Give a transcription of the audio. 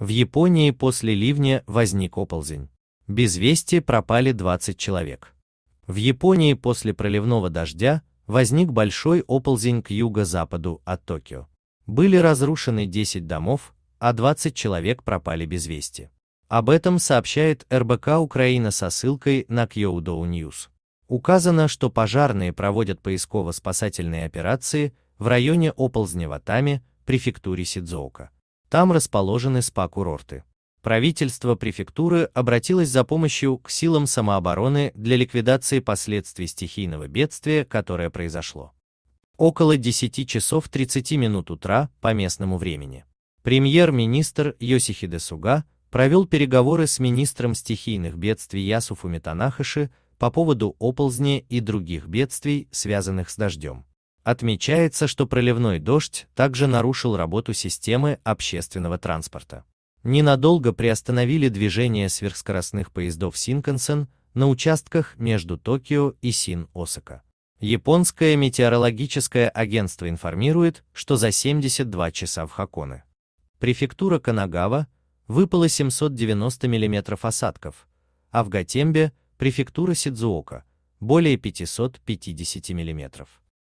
В Японии после ливня возник оползень. Без вести пропали 20 человек. В Японии после проливного дождя возник большой оползень к юго-западу от Токио. Были разрушены 10 домов, а 20 человек пропали без вести. Об этом сообщает РБК Украина со ссылкой на Kyodo News. Указано, что пожарные проводят поисково-спасательные операции в районе оползня Ватами, префектуре Сидзоука. Там расположены спа-курорты. Правительство префектуры обратилось за помощью к силам самообороны для ликвидации последствий стихийного бедствия, которое произошло. Около 10 часов 30 минут утра по местному времени. Премьер-министр Йосихиде Суга провел переговоры с министром стихийных бедствий Ясуфу Митанахаши по поводу оползни и других бедствий, связанных с дождем. Отмечается, что проливной дождь также нарушил работу системы общественного транспорта. Ненадолго приостановили движение сверхскоростных поездов Синкансен на участках между Токио и Син-Осака. Японское метеорологическое агентство информирует, что за 72 часа в Хаконе. Префектура Канагава выпало 790 мм осадков, а в Гатембе, префектура Сидзуока, более 550 мм.